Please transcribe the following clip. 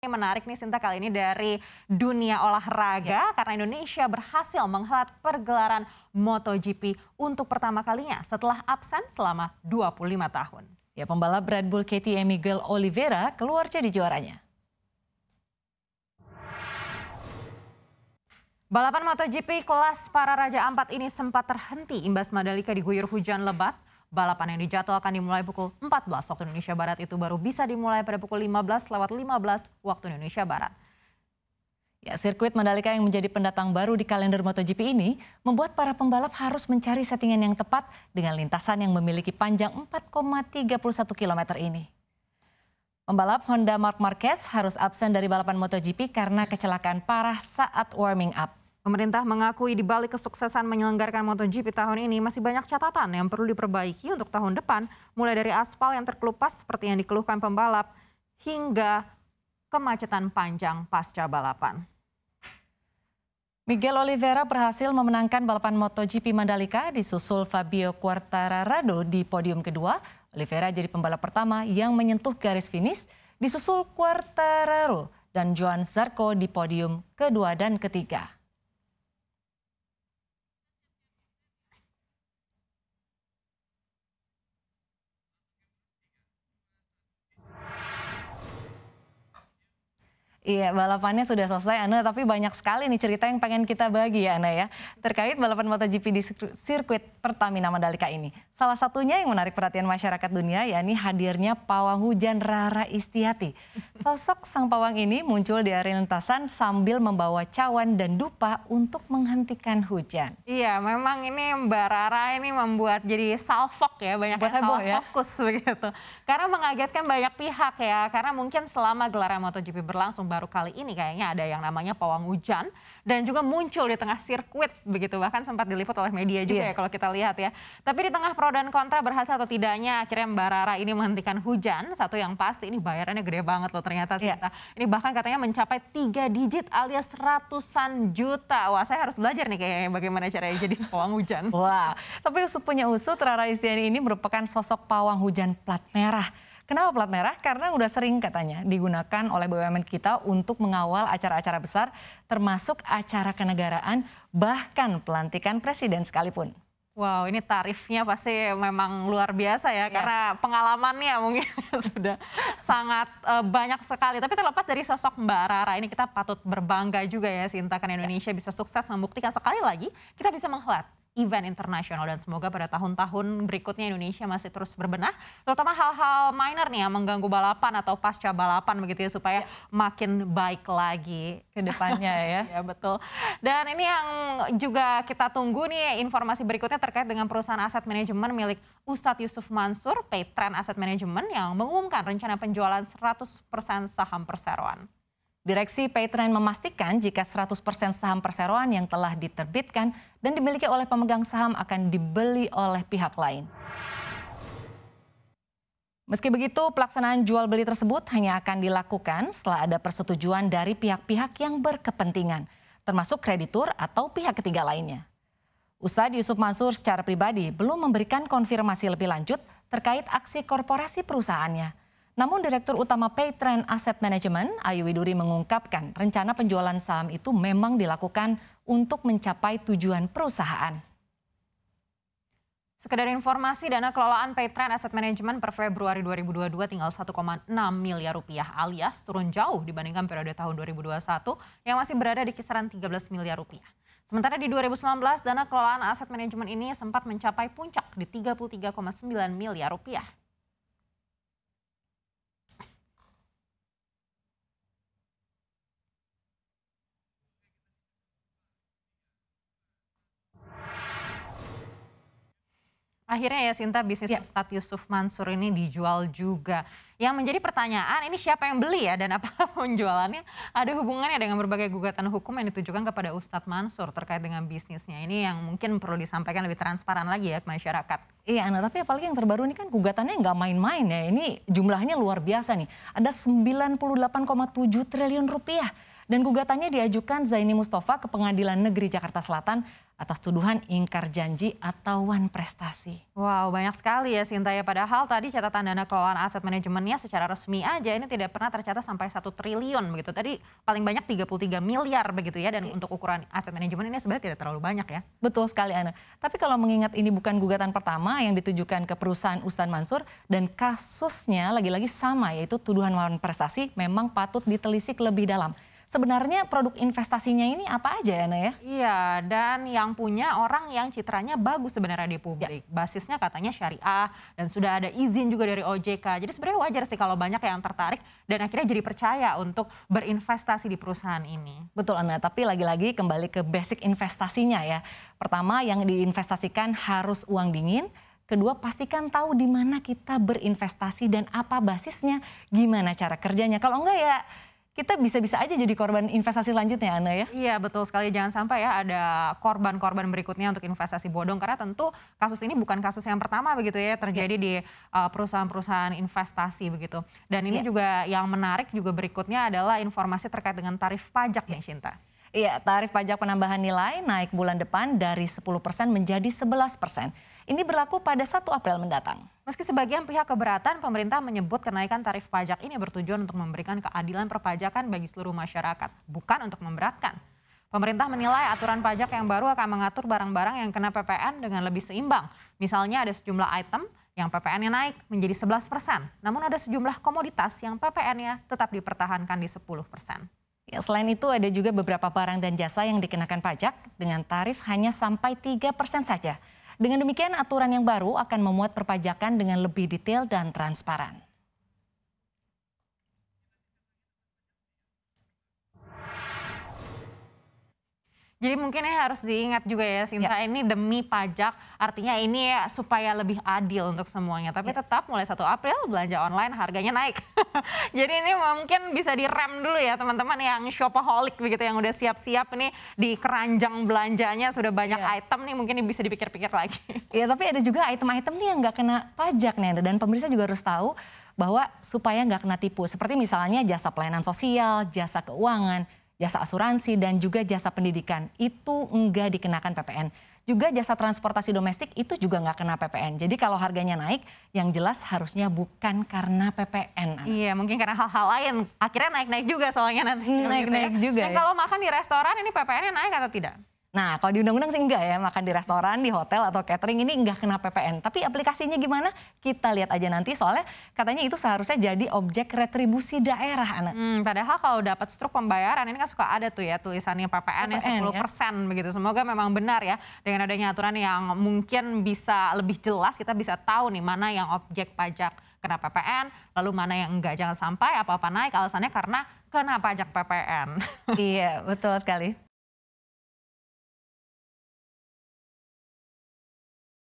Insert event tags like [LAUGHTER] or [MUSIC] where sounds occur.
Ini menarik nih Sinta kali ini dari dunia olahraga ya. karena Indonesia berhasil menghelat pergelaran MotoGP untuk pertama kalinya setelah absen selama 25 tahun. Ya pembalap Red Bull KTM Miguel Oliveira keluar jadi juaranya. Balapan MotoGP kelas para Raja Ampat ini sempat terhenti imbas Madalika diguyur hujan lebat. Balapan yang dijadwalkan dimulai pukul 14 waktu Indonesia Barat itu baru bisa dimulai pada pukul 15 lewat 15 waktu Indonesia Barat. Ya, sirkuit Mandalika yang menjadi pendatang baru di kalender MotoGP ini membuat para pembalap harus mencari settingan yang tepat dengan lintasan yang memiliki panjang 4,31 km ini. Pembalap Honda Mark Marquez harus absen dari balapan MotoGP karena kecelakaan parah saat warming up. Pemerintah mengakui di balik kesuksesan menyelenggarakan MotoGP tahun ini masih banyak catatan yang perlu diperbaiki untuk tahun depan, mulai dari aspal yang terkelupas seperti yang dikeluhkan pembalap hingga kemacetan panjang pasca balapan. Miguel Oliveira berhasil memenangkan balapan MotoGP Mandalika di susul Fabio Quartararo di podium kedua. Oliveira jadi pembalap pertama yang menyentuh garis finish susul Quartararo dan Joan Zarco di podium kedua dan ketiga. Iya, balapannya sudah selesai Ana, tapi banyak sekali nih cerita yang pengen kita bagi ya Ana ya. Terkait balapan MotoGP di sirkuit Pertamina Mandalika ini. Salah satunya yang menarik perhatian masyarakat dunia yakni hadirnya pawang hujan Rara Istiati. Sosok sang pawang ini muncul di area lintasan sambil membawa cawan dan dupa untuk menghentikan hujan. Iya, memang ini Mbak Rara ini membuat jadi salfok ya, banyak Buat yang ya? fokus [LAUGHS] begitu. Karena mengagetkan banyak pihak ya, karena mungkin selama gelaran MotoGP berlangsung Baru kali ini kayaknya ada yang namanya pawang hujan dan juga muncul di tengah sirkuit begitu bahkan sempat diliput oleh media juga yeah. ya kalau kita lihat ya. Tapi di tengah pro dan kontra berhasil atau tidaknya akhirnya Mbak Rara ini menghentikan hujan. Satu yang pasti ini bayarannya gede banget loh ternyata iya. Sinta. Yeah. Ini bahkan katanya mencapai tiga digit alias ratusan juta. Wah saya harus belajar nih kayaknya bagaimana caranya jadi pawang hujan. Wah tapi usut punya usut Rara Istiani ini merupakan sosok pawang hujan plat merah Kenapa plat merah? Karena udah sering katanya digunakan oleh BUMN kita untuk mengawal acara-acara besar, termasuk acara kenegaraan, bahkan pelantikan presiden sekalipun. Wow, ini tarifnya pasti memang luar biasa ya, yeah. karena pengalamannya mungkin [LAUGHS] sudah sangat uh, banyak sekali. Tapi terlepas dari sosok Mbak Rara ini kita patut berbangga juga ya, Sinta, kan Indonesia yeah. bisa sukses membuktikan sekali lagi kita bisa menghelat event internasional dan semoga pada tahun-tahun berikutnya Indonesia masih terus berbenah terutama hal-hal minor nih yang mengganggu balapan atau pasca balapan begitu ya supaya ya. makin baik lagi ke depannya ya. [LAUGHS] ya betul. Dan ini yang juga kita tunggu nih informasi berikutnya terkait dengan perusahaan aset manajemen milik Ustadz Yusuf Mansur, Petran Asset Management yang mengumumkan rencana penjualan 100% saham perseroan. Direksi Paytrend memastikan jika 100% saham perseroan yang telah diterbitkan dan dimiliki oleh pemegang saham akan dibeli oleh pihak lain. Meski begitu, pelaksanaan jual beli tersebut hanya akan dilakukan setelah ada persetujuan dari pihak-pihak yang berkepentingan, termasuk kreditur atau pihak ketiga lainnya. Ustadz Yusuf Mansur secara pribadi belum memberikan konfirmasi lebih lanjut terkait aksi korporasi perusahaannya. Namun Direktur Utama Paytrend Asset Management, Ayu Widuri mengungkapkan rencana penjualan saham itu memang dilakukan untuk mencapai tujuan perusahaan. Sekedar informasi, dana kelolaan Paytrend Asset Management per Februari 2022 tinggal 1,6 miliar rupiah alias turun jauh dibandingkan periode tahun 2021 yang masih berada di kisaran 13 miliar rupiah. Sementara di 2019, dana kelolaan aset manajemen ini sempat mencapai puncak di 33,9 miliar rupiah. Akhirnya ya Sinta bisnis ya. Ustadz Yusuf Mansur ini dijual juga. Yang menjadi pertanyaan ini siapa yang beli ya dan apa [LAUGHS] penjualannya ada hubungannya dengan berbagai gugatan hukum yang ditujukan kepada Ustadz Mansur terkait dengan bisnisnya. Ini yang mungkin perlu disampaikan lebih transparan lagi ya ke masyarakat. Iya nah, tapi apalagi yang terbaru ini kan gugatannya nggak main-main ya. Ini jumlahnya luar biasa nih. Ada 98,7 triliun rupiah. Dan gugatannya diajukan Zaini Mustafa ke Pengadilan Negeri Jakarta Selatan atas tuduhan ingkar janji atau wan prestasi. Wow, banyak sekali ya Sinta ya. Padahal tadi catatan dana kelolaan aset manajemennya secara resmi aja ini tidak pernah tercatat sampai satu triliun begitu. Tadi paling banyak 33 miliar begitu ya dan untuk ukuran aset manajemen ini sebenarnya tidak terlalu banyak ya. Betul sekali Ana. Tapi kalau mengingat ini bukan gugatan pertama yang ditujukan ke perusahaan Ustaz Mansur dan kasusnya lagi-lagi sama yaitu tuduhan wan prestasi memang patut ditelisik lebih dalam sebenarnya produk investasinya ini apa aja ya, ya? Iya, dan yang punya orang yang citranya bagus sebenarnya di publik. Ya. Basisnya katanya syariah dan sudah ada izin juga dari OJK. Jadi sebenarnya wajar sih kalau banyak yang tertarik dan akhirnya jadi percaya untuk berinvestasi di perusahaan ini. Betul Ana, tapi lagi-lagi kembali ke basic investasinya ya. Pertama yang diinvestasikan harus uang dingin, Kedua, pastikan tahu di mana kita berinvestasi dan apa basisnya, gimana cara kerjanya. Kalau enggak ya kita bisa-bisa aja jadi korban investasi selanjutnya Ana ya? Iya betul sekali jangan sampai ya ada korban-korban berikutnya untuk investasi bodong karena tentu kasus ini bukan kasus yang pertama begitu ya terjadi yeah. di uh, perusahaan-perusahaan investasi begitu. Dan ini yeah. juga yang menarik juga berikutnya adalah informasi terkait dengan tarif pajak yeah. nih Shinta. Iya, tarif pajak penambahan nilai naik bulan depan dari 10% persen menjadi 11%. persen. Ini berlaku pada 1 April mendatang. Meski sebagian pihak keberatan, pemerintah menyebut kenaikan tarif pajak ini bertujuan untuk memberikan keadilan perpajakan bagi seluruh masyarakat, bukan untuk memberatkan. Pemerintah menilai aturan pajak yang baru akan mengatur barang-barang yang kena PPN dengan lebih seimbang. Misalnya ada sejumlah item yang PPN-nya naik menjadi 11 persen, namun ada sejumlah komoditas yang PPN-nya tetap dipertahankan di 10 persen. Ya, selain itu ada juga beberapa barang dan jasa yang dikenakan pajak dengan tarif hanya sampai 3% saja. Dengan demikian aturan yang baru akan memuat perpajakan dengan lebih detail dan transparan. Jadi mungkin ini ya harus diingat juga ya Sinta ya. ini demi pajak artinya ini ya supaya lebih adil untuk semuanya. Tapi ya. tetap mulai 1 April belanja online harganya naik. [LAUGHS] Jadi ini mungkin bisa direm dulu ya teman-teman yang shopaholic begitu yang udah siap-siap nih di keranjang belanjanya sudah banyak ya. item nih mungkin bisa dipikir-pikir lagi. Iya [LAUGHS] tapi ada juga item-item nih yang nggak kena pajak nih dan pemirsa juga harus tahu bahwa supaya nggak kena tipu. Seperti misalnya jasa pelayanan sosial, jasa keuangan, jasa asuransi, dan juga jasa pendidikan. Itu enggak dikenakan PPN. Juga jasa transportasi domestik itu juga nggak kena PPN. Jadi kalau harganya naik, yang jelas harusnya bukan karena PPN. Anak. Iya, mungkin karena hal-hal lain. Akhirnya naik-naik juga soalnya nanti. Naik-naik gitu ya. juga. Dan ya. kalau makan di restoran ini PPN-nya naik atau tidak? Nah, kalau di undang-undang sih enggak ya, makan di restoran, di hotel atau catering ini enggak kena PPN. Tapi aplikasinya gimana? Kita lihat aja nanti soalnya katanya itu seharusnya jadi objek retribusi daerah, anak. Hmm, padahal kalau dapat struk pembayaran ini kan suka ada tuh ya tulisannya PPN, PPN yang 10% ya? ya. begitu. Semoga memang benar ya dengan adanya aturan yang mungkin bisa lebih jelas kita bisa tahu nih mana yang objek pajak kena PPN, lalu mana yang enggak. Jangan sampai apa-apa naik alasannya karena kena pajak PPN. [LAUGHS] iya, betul sekali.